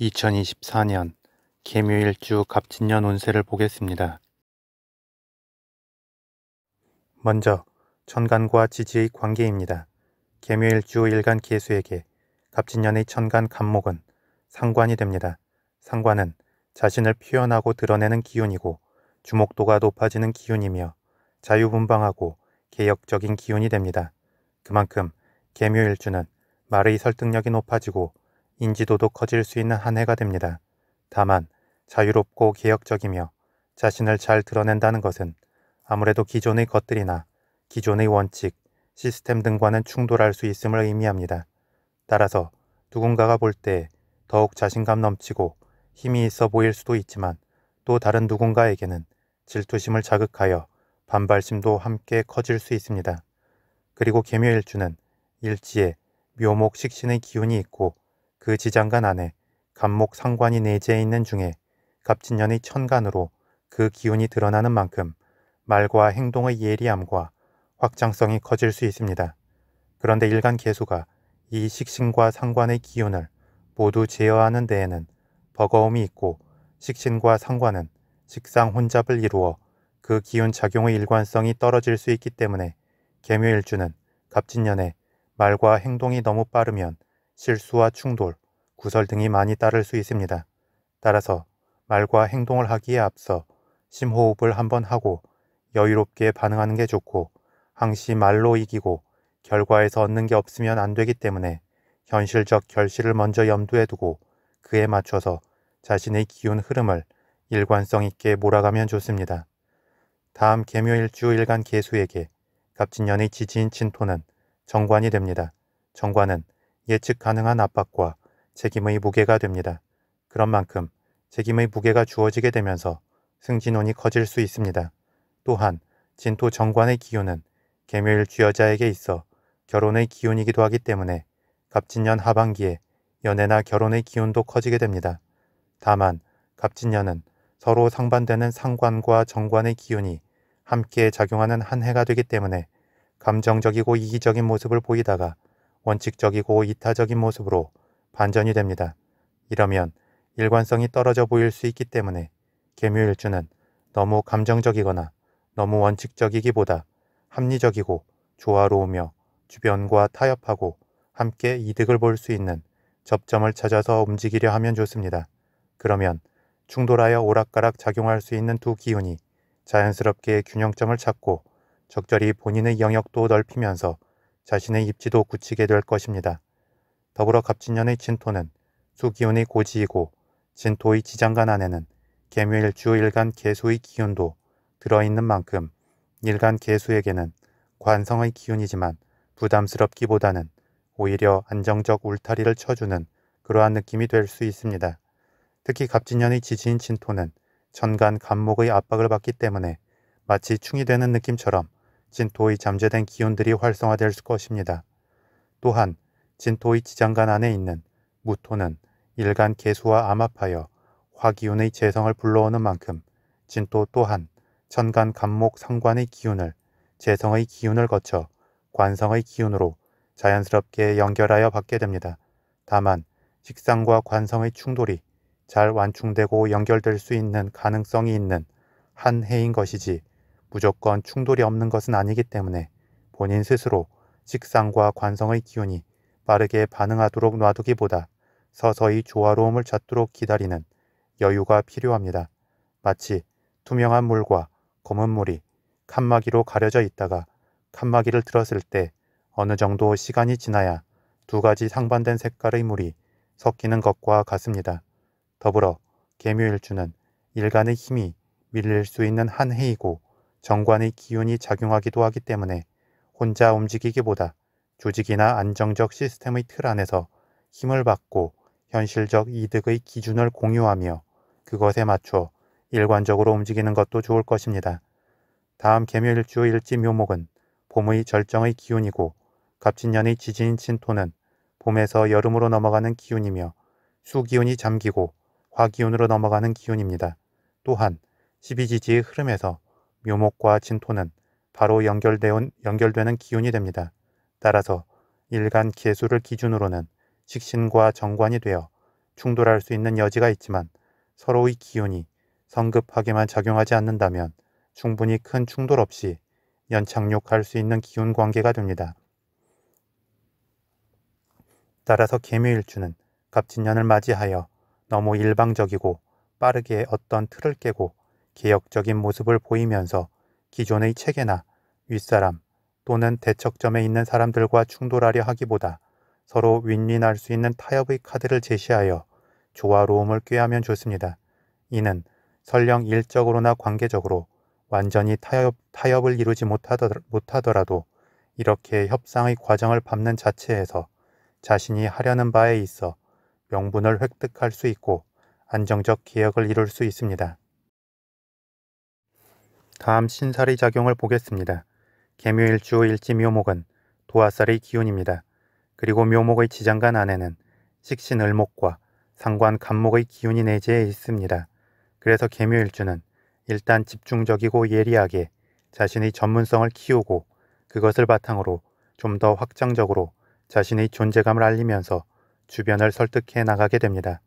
2024년 개묘일주 갑진년 운세를 보겠습니다. 먼저 천간과 지지의 관계입니다. 개묘일주 일간 개수에게 갑진년의 천간 간목은 상관이 됩니다. 상관은 자신을 표현하고 드러내는 기운이고 주목도가 높아지는 기운이며 자유분방하고 개혁적인 기운이 됩니다. 그만큼 개묘일주는 말의 설득력이 높아지고 인지도도 커질 수 있는 한 해가 됩니다. 다만 자유롭고 개혁적이며 자신을 잘 드러낸다는 것은 아무래도 기존의 것들이나 기존의 원칙, 시스템 등과는 충돌할 수 있음을 의미합니다. 따라서 누군가가 볼 때 더욱 자신감 넘치고 힘이 있어 보일 수도 있지만 또 다른 누군가에게는 질투심을 자극하여 반발심도 함께 커질 수 있습니다. 그리고 개묘일주는 일지에 묘목 식신의 기운이 있고 그 지장간 안에 갑목 상관이 내재해 있는 중에 갑진년의 천간으로 그 기운이 드러나는 만큼 말과 행동의 예리함과 확장성이 커질 수 있습니다. 그런데 일간 개수가 이 식신과 상관의 기운을 모두 제어하는 데에는 버거움이 있고 식신과 상관은 식상 혼잡을 이루어 그 기운 작용의 일관성이 떨어질 수 있기 때문에 개묘일주는 갑진년에 말과 행동이 너무 빠르면 실수와 충돌, 구설 등이 많이 따를 수 있습니다. 따라서 말과 행동을 하기에 앞서 심호흡을 한번 하고 여유롭게 반응하는 게 좋고 항시 말로 이기고 결과에서 얻는 게 없으면 안 되기 때문에 현실적 결실을 먼저 염두에 두고 그에 맞춰서 자신의 기운 흐름을 일관성 있게 몰아가면 좋습니다. 다음 개묘일주 일간 개수에게 갑진년의 지지인 진토는 정관이 됩니다. 정관은 예측 가능한 압박과 책임의 무게가 됩니다. 그런 만큼 책임의 무게가 주어지게 되면서 승진운이 커질 수 있습니다. 또한 진토 정관의 기운은 개묘일 쥐여자에게 있어 결혼의 기운이기도 하기 때문에 갑진년 하반기에 연애나 결혼의 기운도 커지게 됩니다. 다만 갑진년은 서로 상반되는 상관과 정관의 기운이 함께 작용하는 한 해가 되기 때문에 감정적이고 이기적인 모습을 보이다가 원칙적이고 이타적인 모습으로 반전이 됩니다. 이러면 일관성이 떨어져 보일 수 있기 때문에 개묘일주는 너무 감정적이거나 너무 원칙적이기보다 합리적이고 조화로우며 주변과 타협하고 함께 이득을 볼 수 있는 접점을 찾아서 움직이려 하면 좋습니다. 그러면 충돌하여 오락가락 작용할 수 있는 두 기운이 자연스럽게 균형점을 찾고 적절히 본인의 영역도 넓히면서 자신의 입지도 굳히게 될 것입니다. 더불어 갑진년의 진토는 수기운의 고지이고 진토의 지장간 안에는 개묘일 주 일간 개수의 기운도 들어있는 만큼 일간 개수에게는 관성의 기운이지만 부담스럽기보다는 오히려 안정적 울타리를 쳐주는 그러한 느낌이 될 수 있습니다. 특히 갑진년의 지지인 진토는 천간 감목의 압박을 받기 때문에 마치 충이 되는 느낌처럼 진토의 잠재된 기운들이 활성화될 것입니다. 또한 진토의 지장간 안에 있는 무토는 일간 개수와 암합하여 화기운의 재성을 불러오는 만큼 진토 또한 천간 감목 상관의 기운을 재성의 기운을 거쳐 관성의 기운으로 자연스럽게 연결하여 받게 됩니다. 다만 식상과 관성의 충돌이 잘 완충되고 연결될 수 있는 가능성이 있는 한 해인 것이지 무조건 충돌이 없는 것은 아니기 때문에 본인 스스로 식상과 관성의 기운이 빠르게 반응하도록 놔두기보다 서서히 조화로움을 찾도록 기다리는 여유가 필요합니다. 마치 투명한 물과 검은 물이 칸막이로 가려져 있다가 칸막이를 들었을 때 어느 정도 시간이 지나야 두 가지 상반된 색깔의 물이 섞이는 것과 같습니다. 더불어 개묘일주는 일간의 힘이 밀릴 수 있는 한 해이고 정관의 기운이 작용하기도 하기 때문에 혼자 움직이기보다 조직이나 안정적 시스템의 틀 안에서 힘을 받고 현실적 이득의 기준을 공유하며 그것에 맞춰 일관적으로 움직이는 것도 좋을 것입니다. 다음 개묘일주 일지 묘목은 봄의 절정의 기운이고 갑진년의 지진 신토는 봄에서 여름으로 넘어가는 기운이며 수기운이 잠기고 화기운으로 넘어가는 기운입니다. 또한 시비지지의 흐름에서 묘목과 진토는 바로 연결되는 기운이 됩니다. 따라서 일간 개수를 기준으로는 식신과 정관이 되어 충돌할 수 있는 여지가 있지만 서로의 기운이 성급하게만 작용하지 않는다면 충분히 큰 충돌 없이 연착륙할 수 있는 기운 관계가 됩니다. 따라서 개묘일주는 갑진년을 맞이하여 너무 일방적이고 빠르게 어떤 틀을 깨고 개혁적인 모습을 보이면서 기존의 체계나 윗사람 또는 대척점에 있는 사람들과 충돌하려 하기보다 서로 윈윈할 수 있는 타협의 카드를 제시하여 조화로움을 꾀하면 좋습니다. 이는 설령 일적으로나 관계적으로 완전히 타협, 타협을 이루지 못하더라도 이렇게 협상의 과정을 밟는 자체에서 자신이 하려는 바에 있어 명분을 획득할 수 있고 안정적 개혁을 이룰 수 있습니다. 다음 신살의 작용을 보겠습니다. 개묘일주 일지 묘목은 도화살의 기운입니다. 그리고 묘목의 지장간 안에는 식신을목과 상관 간목의 기운이 내재해 있습니다. 그래서 개묘일주는 일단 집중적이고 예리하게 자신의 전문성을 키우고 그것을 바탕으로 좀 더 확장적으로 자신의 존재감을 알리면서 주변을 설득해 나가게 됩니다.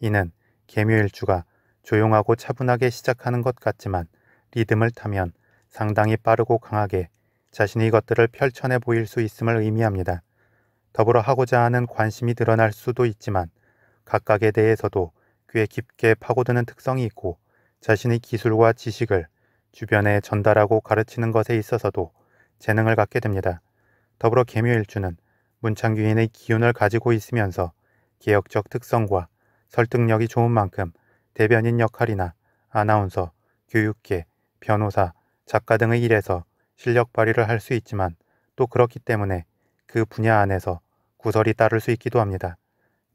이는 개묘일주가 조용하고 차분하게 시작하는 것 같지만 리듬을 타면 상당히 빠르고 강하게 자신의 것들을 펼쳐내 보일 수 있음을 의미합니다. 더불어 하고자 하는 관심이 드러날 수도 있지만 각각에 대해서도 귀에 깊게 파고드는 특성이 있고 자신의 기술과 지식을 주변에 전달하고 가르치는 것에 있어서도 재능을 갖게 됩니다. 더불어 개묘일주는 문창규인의 기운을 가지고 있으면서 개혁적 특성과 설득력이 좋은 만큼 대변인 역할이나 아나운서, 교육계, 변호사, 작가 등의 일에서 실력 발휘를 할 수 있지만 또 그렇기 때문에 그 분야 안에서 구설이 따를 수 있기도 합니다.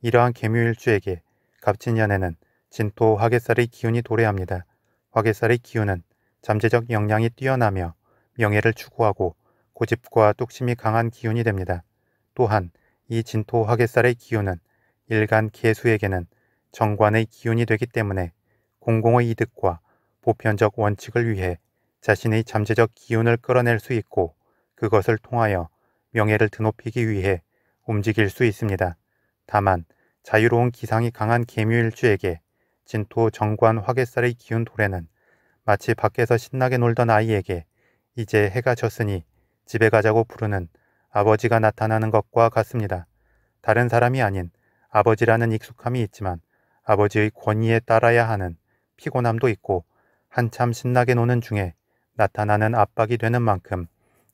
이러한 개묘일주에게 갑진년에는 진토 화개살의 기운이 도래합니다. 화개살의 기운은 잠재적 역량이 뛰어나며 명예를 추구하고 고집과 뚝심이 강한 기운이 됩니다. 또한 이 진토 화개살의 기운은 일간 개수에게는 정관의 기운이 되기 때문에 공공의 이득과 보편적 원칙을 위해 자신의 잠재적 기운을 끌어낼 수 있고 그것을 통하여 명예를 드높이기 위해 움직일 수 있습니다. 다만 자유로운 기상이 강한 개묘일주에게 진토 정관 화개살의 기운 도래는 마치 밖에서 신나게 놀던 아이에게 이제 해가 졌으니 집에 가자고 부르는 아버지가 나타나는 것과 같습니다. 다른 사람이 아닌 아버지라는 익숙함이 있지만 아버지의 권위에 따라야 하는 피곤함도 있고 한참 신나게 노는 중에 나타나는 압박이 되는 만큼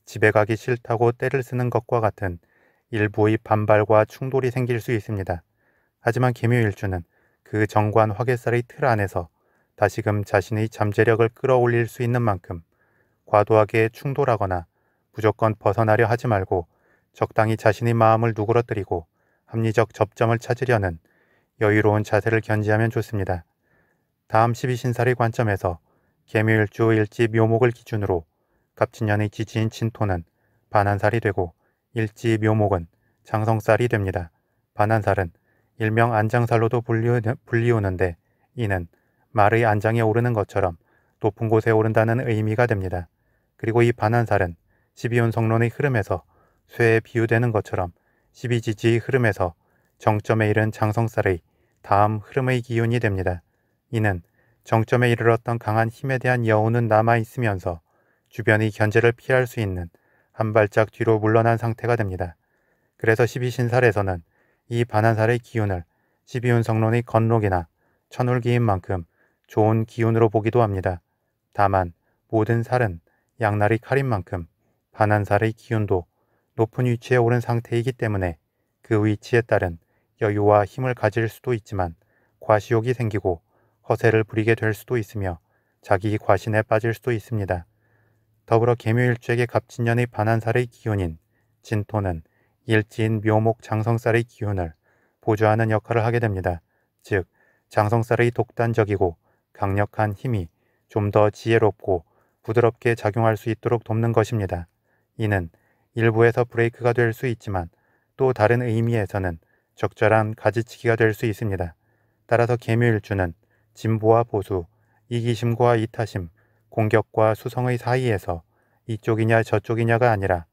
집에 가기 싫다고 때를 쓰는 것과 같은 일부의 반발과 충돌이 생길 수 있습니다. 하지만 김효일주는 그 정관 화개살의 틀 안에서 다시금 자신의 잠재력을 끌어올릴 수 있는 만큼 과도하게 충돌하거나 무조건 벗어나려 하지 말고 적당히 자신의 마음을 누그러뜨리고 합리적 접점을 찾으려는 여유로운 자세를 견지하면 좋습니다. 다음 12신살의 관점에서 개묘일주 일지 묘목을 기준으로 갑진년의 지지인 진토는 반한살이 되고 일지 묘목은 장성살이 됩니다. 반한살은 일명 안장살로도 불리우는데 이는 말의 안장에 오르는 것처럼 높은 곳에 오른다는 의미가 됩니다. 그리고 이 반한살은 12운 성론의 흐름에서 쇠에 비유되는 것처럼 12지지의 흐름에서 정점에 이른 장성살의 다음 흐름의 기운이 됩니다. 이는 정점에 이르렀던 강한 힘에 대한 여운은 남아있으면서 주변이 견제를 피할 수 있는 한 발짝 뒤로 물러난 상태가 됩니다. 그래서 12신살에서는 이 반한살의 기운을 12운 성론의 건록이나 천울기인 만큼 좋은 기운으로 보기도 합니다. 다만 모든 살은 양날의 칼인 만큼 반한살의 기운도 높은 위치에 오른 상태이기 때문에 그 위치에 따른 여유와 힘을 가질 수도 있지만 과시욕이 생기고 허세를 부리게 될 수도 있으며 자기 과신에 빠질 수도 있습니다. 더불어 개묘일주에게 갑진년의 반한살의 기운인 진토는 일진 묘목 장성살의 기운을 보조하는 역할을 하게 됩니다. 즉, 장성살의 독단적이고 강력한 힘이 좀 더 지혜롭고 부드럽게 작용할 수 있도록 돕는 것입니다. 이는 일부에서 브레이크가 될 수 있지만 또 다른 의미에서는 적절한 가지치기가 될 수 있습니다. 따라서 개묘일주는 진보와 보수, 이기심과 이타심, 공격과 수성의 사이에서 이쪽이냐 저쪽이냐가 아니라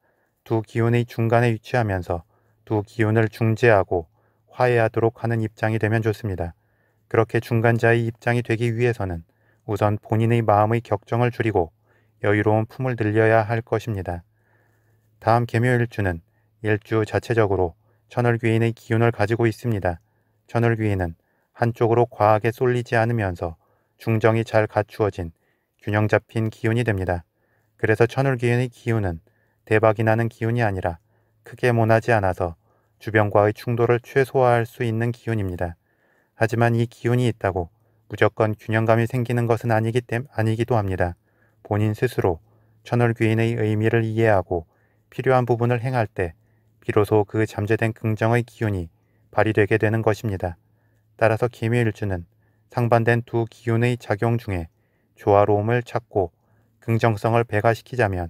두 기운의 중간에 위치하면서 두 기운을 중재하고 화해하도록 하는 입장이 되면 좋습니다. 그렇게 중간자의 입장이 되기 위해서는 우선 본인의 마음의 격정을 줄이고 여유로운 품을 늘려야 할 것입니다. 다음 개묘일주는 일주 자체적으로 천월귀인의 기운을 가지고 있습니다. 천월귀인은 한쪽으로 과하게 쏠리지 않으면서 중정이 잘 갖추어진 균형 잡힌 기운이 됩니다. 그래서 천울기운의 기운은 대박이 나는 기운이 아니라 크게 모나지 않아서 주변과의 충돌을 최소화할 수 있는 기운입니다. 하지만 이 기운이 있다고 무조건 균형감이 생기는 것은 아니기 때, 아니기도 합니다. 본인 스스로 천월귀인의 의미를 이해하고 필요한 부분을 행할 때 비로소 그 잠재된 긍정의 기운이 발휘되게 되는 것입니다. 따라서 기묘일주는 상반된 두 기운의 작용 중에 조화로움을 찾고 긍정성을 배가시키자면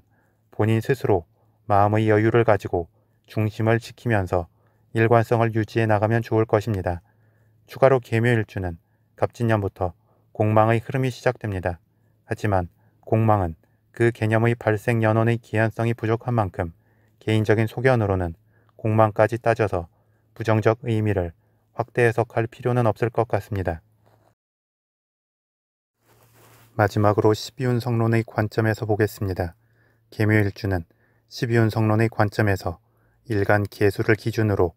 본인 스스로 마음의 여유를 가지고 중심을 지키면서 일관성을 유지해 나가면 좋을 것입니다. 추가로 개묘일주는 갑진년부터 공망의 흐름이 시작됩니다. 하지만 공망은 그 개념의 발생 연원의 기한성이 부족한 만큼 개인적인 소견으로는 공망까지 따져서 부정적 의미를 확대 해석할 필요는 없을 것 같습니다. 마지막으로 12운 성론의 관점에서 보겠습니다. 개묘일주는 12운 성론의 관점에서 일간 개수를 기준으로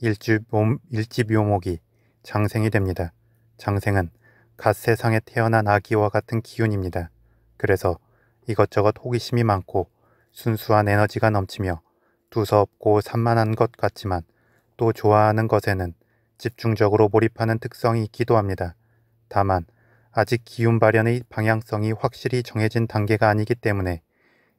일집 묘목이 장생이 됩니다. 장생은 갓 세상에 태어난 아기와 같은 기운입니다. 그래서 이것저것 호기심이 많고 순수한 에너지가 넘치며 두서없고 산만한 것 같지만 또 좋아하는 것에는 집중적으로 몰입하는 특성이 있기도 합니다. 다만 아직 기운 발현의 방향성이 확실히 정해진 단계가 아니기 때문에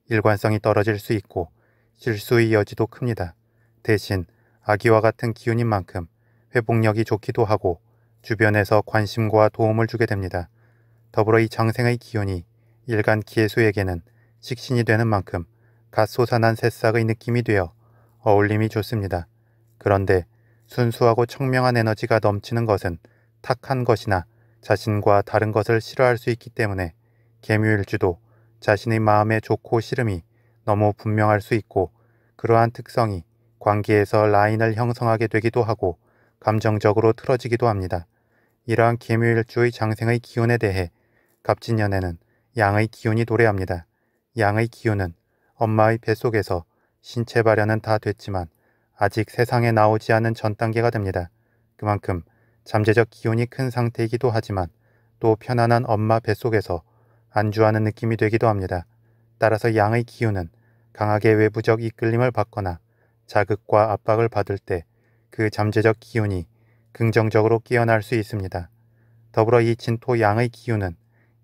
일관성이 떨어질 수 있고 실수의 여지도 큽니다. 대신 아기와 같은 기운인 만큼 회복력이 좋기도 하고 주변에서 관심과 도움을 주게 됩니다. 더불어 이 장생의 기운이 일간 기예수에게는 식신이 되는 만큼 갓 솟아난 새싹의 느낌이 되어 어울림이 좋습니다. 그런데 순수하고 청명한 에너지가 넘치는 것은 탁한 것이나 자신과 다른 것을 싫어할 수 있기 때문에 개묘일주도 자신의 마음의 좋고 싫음이 너무 분명할 수 있고 그러한 특성이 관계에서 라인을 형성하게 되기도 하고 감정적으로 틀어지기도 합니다. 이러한 개묘일주의 장생의 기운에 대해 갑진년에는 양의 기운이 도래합니다 양의 기운은 엄마의 뱃속에서 신체 발현은 다 됐지만 아직 세상에 나오지 않은 전 단계가 됩니다. 그만큼 잠재적 기운이큰 상태이기도 하지만 또 편안한 엄마 뱃속에서 안주하는 느낌이 되기도 합니다. 따라서 양의 기운은 강하게 외부적 이끌림을 받거나 자극과 압박을 받을 때 그 잠재적 기운이 긍정적으로 깨어날 수 있습니다. 더불어 이 진토 양의 기운은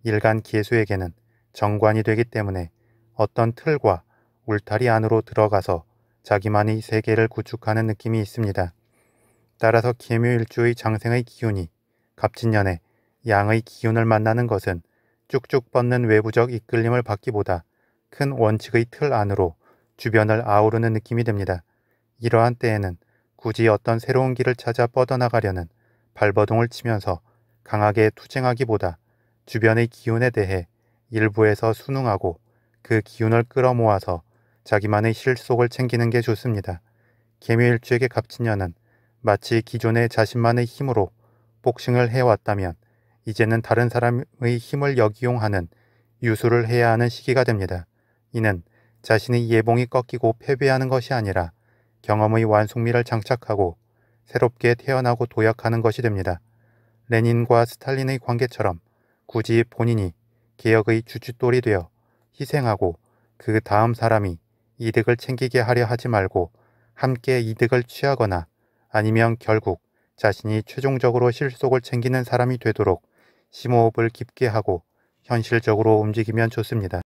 일간 기수에게는 정관이 되기 때문에 어떤 틀과 울타리 안으로 들어가서 자기만의 세계를 구축하는 느낌이 있습니다. 따라서 개묘일주의 장생의 기운이 갑진년에 양의 기운을 만나는 것은 쭉쭉 뻗는 외부적 이끌림을 받기보다 큰 원칙의 틀 안으로 주변을 아우르는 느낌이 듭니다. 이러한 때에는 굳이 어떤 새로운 길을 찾아 뻗어나가려는 발버둥을 치면서 강하게 투쟁하기보다 주변의 기운에 대해 일부에서 순응하고 그 기운을 끌어모아서 자기만의 실속을 챙기는 게 좋습니다. 개미일주에게 값진 년은 마치 기존의 자신만의 힘으로 복싱을 해왔다면 이제는 다른 사람의 힘을 역이용하는 유수를 해야 하는 시기가 됩니다. 이는 자신의 예봉이 꺾이고 패배하는 것이 아니라 경험의 완숙미를 장착하고 새롭게 태어나고 도약하는 것이 됩니다. 레닌과 스탈린의 관계처럼 굳이 본인이 개혁의 주춧돌이 되어 희생하고 그 다음 사람이 이득을 챙기게 하려 하지 말고 함께 이득을 취하거나 아니면 결국 자신이 최종적으로 실속을 챙기는 사람이 되도록 심호흡을 깊게 하고 현실적으로 움직이면 좋습니다.